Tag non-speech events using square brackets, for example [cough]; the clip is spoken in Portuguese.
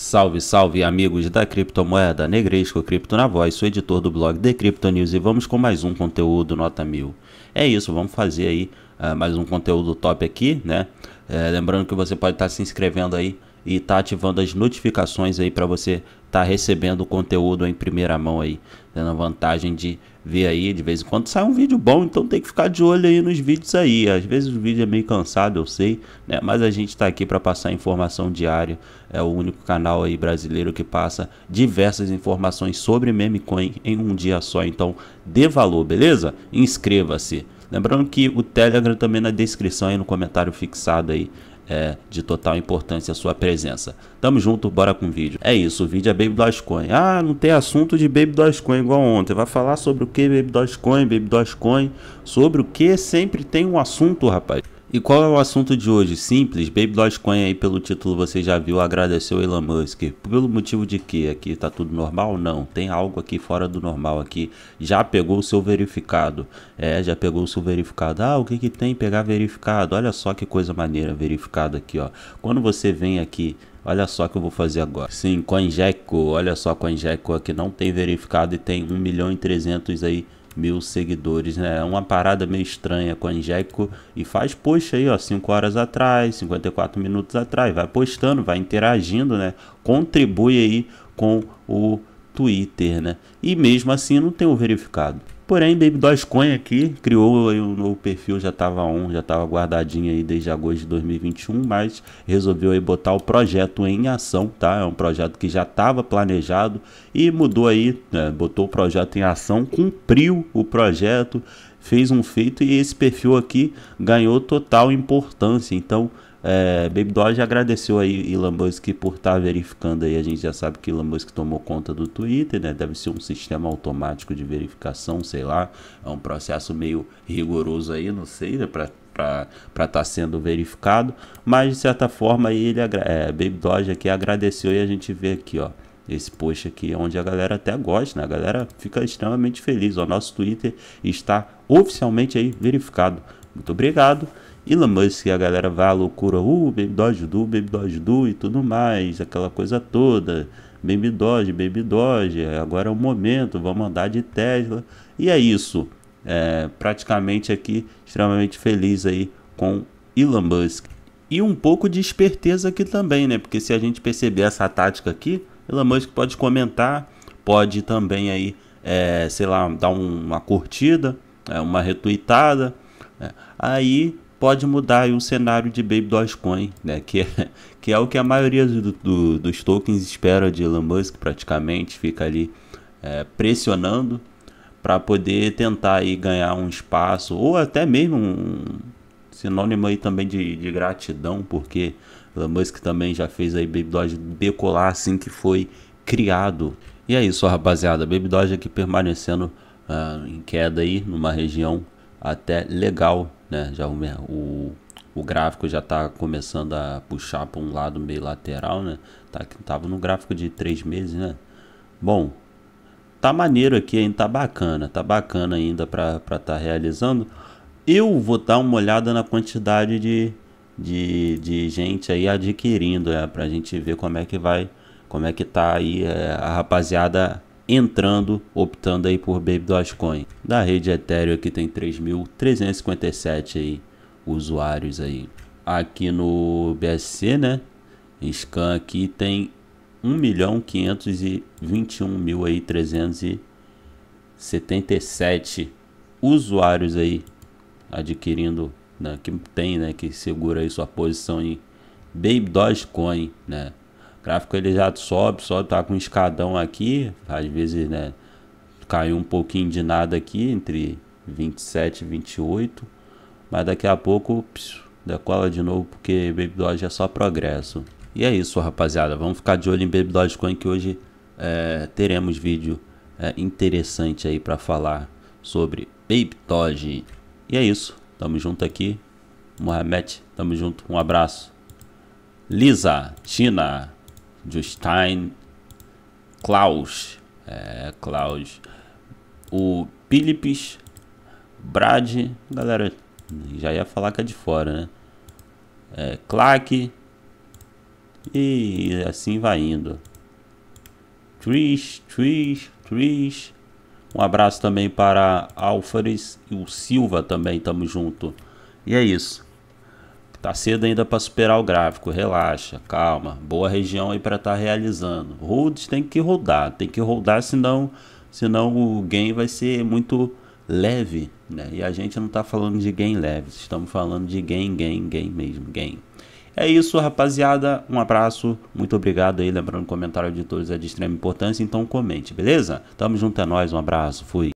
Salve, salve amigos da criptomoeda, Negresco Cripto na voz, sou editor do blog The Crypto News e vamos com mais um conteúdo nota mil. É isso, vamos fazer aí uh, mais um conteúdo top aqui, né? Uh, lembrando que você pode estar tá se inscrevendo aí e tá ativando as notificações aí para você estar tá recebendo o conteúdo em primeira mão aí, tendo a vantagem de ver aí de vez em quando sai um vídeo bom, então tem que ficar de olho aí nos vídeos aí. Às vezes o vídeo é meio cansado, eu sei, né? Mas a gente está aqui para passar informação diária. É o único canal aí brasileiro que passa diversas informações sobre meme coin em um dia só. Então, dê valor, beleza? Inscreva-se. Lembrando que o Telegram também na descrição e no comentário fixado aí é de total importância a sua presença. Tamo junto, bora com o vídeo. É isso, o vídeo é Baby Dogecoin. Ah, não tem assunto de Baby Dogecoin igual ontem. Vai falar sobre o que Baby Dogecoin, Baby Dogecoin, sobre o que sempre tem um assunto, rapaz. E qual é o assunto de hoje? Simples, Baby Dogecoin aí pelo título você já viu, agradeceu Elon Musk. Pelo motivo de que aqui tá tudo normal? Não, tem algo aqui fora do normal aqui. Já pegou o seu verificado. É, já pegou o seu verificado. Ah, o que que tem pegar verificado? Olha só que coisa maneira verificado aqui, ó. Quando você vem aqui Olha só o que eu vou fazer agora. Sim, CoinGecko. Olha só, CoinGecko aqui não tem verificado e tem 1 milhão e 300 aí mil seguidores, né? É uma parada meio estranha com a Injeco e faz post aí, ó, 5 horas atrás, 54 minutos atrás, vai postando, vai interagindo, né? Contribui aí com o Twitter, né? E mesmo assim não tem o verificado. Porém, Baby Dogecoin aqui criou aí um novo perfil, já estava on, já estava guardadinho aí desde agosto de 2021, mas resolveu aí botar o projeto em ação, tá? É um projeto que já estava planejado e mudou aí, né? botou o projeto em ação, cumpriu o projeto, fez um feito e esse perfil aqui ganhou total importância. Então, é, Baby Doge agradeceu aí Elon Musk por estar tá verificando aí. A gente já sabe que Elon Musk tomou conta do Twitter, né? Deve ser um sistema automático de verificação, sei lá. É um processo meio rigoroso aí, não sei, né? Pra para estar tá sendo verificado, mas de certa forma ele é, Baby Doge aqui agradeceu e a gente vê aqui ó esse post aqui onde a galera até gosta, né? A galera fica extremamente feliz. O nosso Twitter está oficialmente aí verificado. Muito obrigado Elon Musk e a galera vai à loucura, uh, Baby Doge Do, Baby Doge Do e tudo mais, aquela coisa toda. Baby Doge, Baby Doge, agora é o momento, vamos andar de Tesla. E é isso. É, praticamente aqui, extremamente feliz aí com Elon Musk. E um pouco de esperteza aqui também, né? Porque se a gente perceber essa tática aqui, Elon Musk pode comentar, pode também aí, é, sei lá, dar um, uma curtida, é, uma retweetada. Né? Aí pode mudar o cenário de Baby Dogecoin, né? Que é, [laughs] que é o que a maioria do, do, dos tokens espera de Elon Musk, praticamente fica ali é, pressionando para poder tentar aí ganhar um espaço ou até mesmo um sinônimo aí também de, de gratidão, porque Elon Musk também já fez aí Baby Doge decolar assim que foi criado. E é isso, rapaziada. Baby Doge aqui permanecendo uh, em queda aí numa região até legal né? Já o, o, o gráfico já está começando a puxar para um lado meio lateral, né? Tá, tava no gráfico de três meses, né? Bom, tá maneiro aqui, ainda Tá bacana, tá bacana ainda para estar tá realizando. Eu vou dar uma olhada na quantidade de, de, de gente aí adquirindo, é, para a gente ver como é que vai, como é que tá aí é, a rapaziada entrando, optando aí por Baby Dogecoin. Da rede Ethereum aqui tem 3.357 aí, usuários aí. Aqui no BSC, né? Scan aqui tem 1.521.377 aí usuários aí adquirindo né, que tem né que segura aí sua posição em Baby Dogecoin né gráfico ele já sobe, só tá com um escadão aqui, às vezes, né, caiu um pouquinho de nada aqui entre 27 e 28, mas daqui a pouco psiu, decola de novo porque Baby Doge é só progresso. E é isso, rapaziada, vamos ficar de olho em Baby Doge Coin que hoje é, teremos vídeo é, interessante aí para falar sobre Baby Doge. E é isso, tamo junto aqui. Mohamed, tamo junto, um abraço. Lisa, China. Justine, Klaus, é, Klaus, o Philips, Brad, galera, já ia falar que é de fora, né? É, Clark, e assim vai indo. Trish, Trish, Trish. Um abraço também para Álvares e o Silva também, tamo junto. E é isso. Tá cedo ainda para superar o gráfico, relaxa, calma. Boa região aí para estar tá realizando. Rodes tem que rodar, tem que rodar, senão, senão o gain vai ser muito leve, né? E a gente não tá falando de gain leve, estamos falando de gain, gain, gain mesmo, gain. É isso, rapaziada. Um abraço, muito obrigado aí. Lembrando, comentário de todos é de extrema importância, então comente, beleza? Tamo junto, é nóis, um abraço, fui.